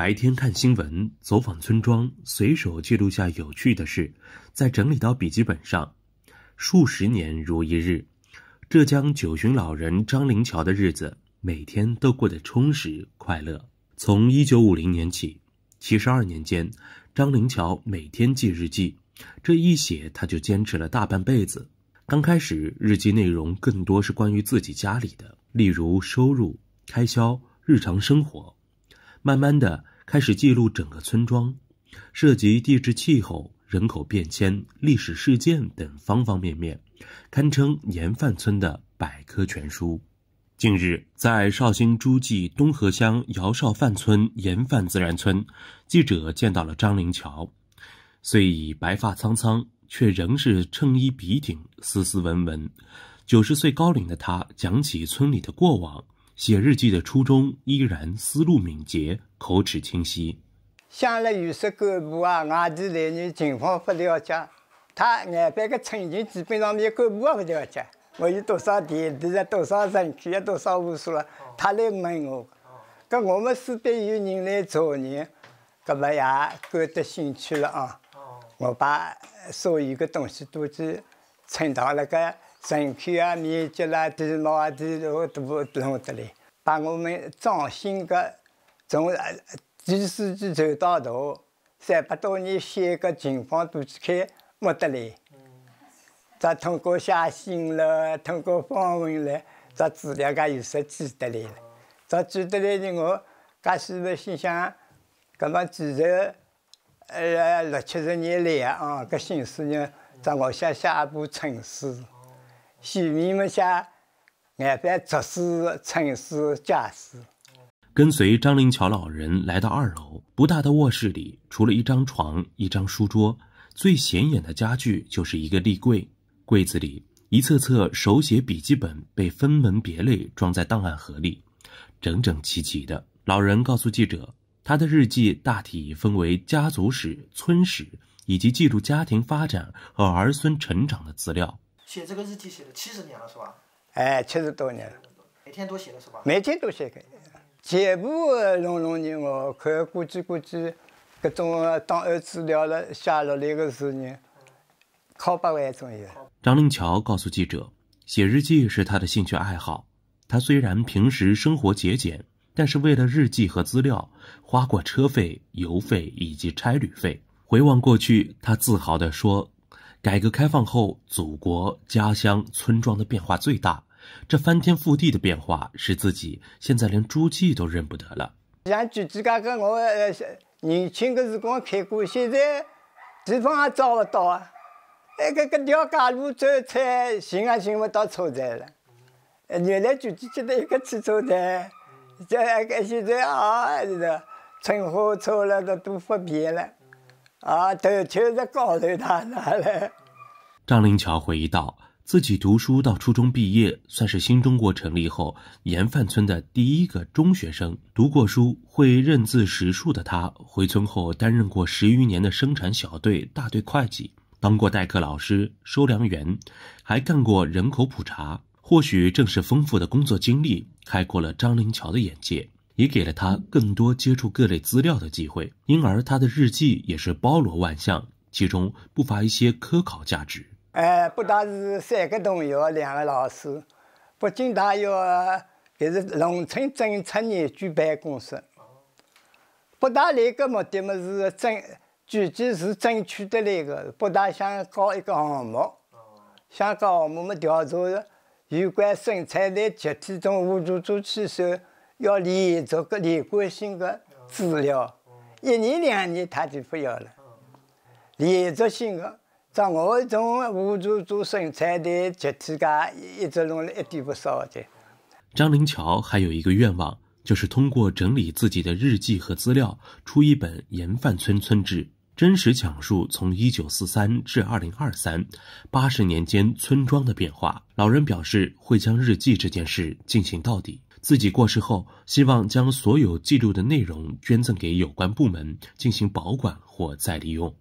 白天看新闻，走访村庄，随手记录下有趣的事，再整理到笔记本上，数十年如一日。浙江九旬老人张灵桥的日子每天都过得充实快乐。从1950年起，72年间，张灵桥每天记日记，这一写他就坚持了大半辈子。刚开始，日记内容更多是关于自己家里的，例如收入、开销、日常生活，慢慢的。开始记录整个村庄，涉及地质、气候、人口变迁、历史事件等方方面面，堪称盐范村的百科全书。近日，在绍兴诸暨东河乡姚邵范村盐范自然村，记者见到了张灵桥，虽已白发苍苍，却仍是衬衣笔挺、斯斯文文。九十岁高龄的他，讲起村里的过往。写日记的初衷依然思路敏捷，口齿清晰。想了有些干部啊，外地来人情况不了解，他那边的村情基本上没干部也不了解，我有多少田地，多少人，口啊，多少户数了，他来问我。那我们身边有人来查你，那么也感得兴趣了啊。我把所有的东西都去存到那个。城区啊，面积啦，地貌啊，地图都弄得来，把我们掌心个，从几世纪走到头，三百多年写个情况都去看，没得嘞。嗯。再通过写信了，通过访问了，再资料个有收记得来嘞。再记得来呢，我，噶是个心想，搿么既然，呃，六七十年来啊，啊，搿心思呢，再我写下一部城市。村民们下，俺在做史、村史、驾驶。跟随张灵桥老人来到二楼，不大的卧室里，除了一张床、一张书桌，最显眼的家具就是一个立柜。柜子里一册册手写笔记本被分门别类装在档案盒里，整整齐齐的。老人告诉记者，他的日记大体分为家族史、村史，以及记录家庭发展和儿孙成长的资料。写这个日记写了七十年了，是吧？哎，七十多年了。每天都写的，是吧？每天都写的，全部弄弄你我看，估计估计，各种当儿子聊了下落来的事呢，好百种右。张灵桥告诉记者，写日记是他的兴趣爱好。他虽然平时生活节俭，但是为了日记和资料，花过车费、油费以及差旅费。回望过去，他自豪地说。改革开放后，祖国家乡村庄的变化最大，这翻天覆地的变化使自己现在连诸暨都认不得了。像足迹，刚刚我呃年轻的时候开过，现在地方也找不到啊。那个个条街路走出来，寻也寻不到车站了。原来就只觉得一个汽车站，这个现在啊是乘火车了都都不便了。啊，都就是高头他拿来。张灵桥回忆道：“自己读书到初中毕业，算是新中国成立后盐范村的第一个中学生。读过书，会认字识数的他，回村后担任过十余年的生产小队大队会计，当过代课老师、收粮员，还干过人口普查。或许正是丰富的工作经历，开阔了张灵桥的眼界。”也给了他更多接触各类资料的机会，因而他的日记也是包罗万象，其中不乏一些科考价值。哎，北大是三个同学，两个老师。北京大学也是农村政策研究办公室。北大来个目的么是争，具体是争取的来个，北大想搞一个项目，想搞项目么调查有关生产队集体中互助做起手。要连着个连贯性的资料，一年两年他就不要了。连续性的，像我从互主做生产的集体家一直弄了一点不少的。张林桥还有一个愿望，就是通过整理自己的日记和资料，出一本盐范村村志，真实讲述从一九四三至二零二三八十年间村庄的变化。老人表示会将日记这件事进行到底。自己过世后，希望将所有记录的内容捐赠给有关部门进行保管或再利用。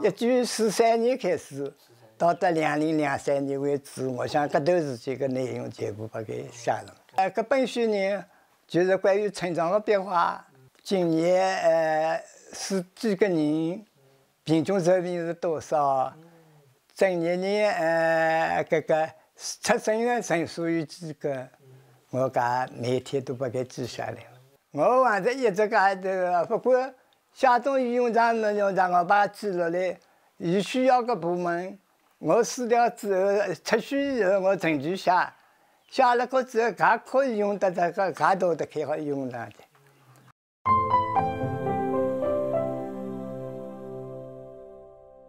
一九四三年开始，到达两零两三年为止，我想这段时间的内容全部把它写了。呃，这本书呢，就是关于村长的变化。今年，呃，是几个人，平均寿命是多少？整年呢？呃，这个出生的人数有几个？我讲每天都把它记下来，我反正一直讲个，不过下种用上能用上，我把记落来，有需要的部门，我撕掉之后，出去以后我存住下，下了过之后还可以用得着，个搞的可以用到的。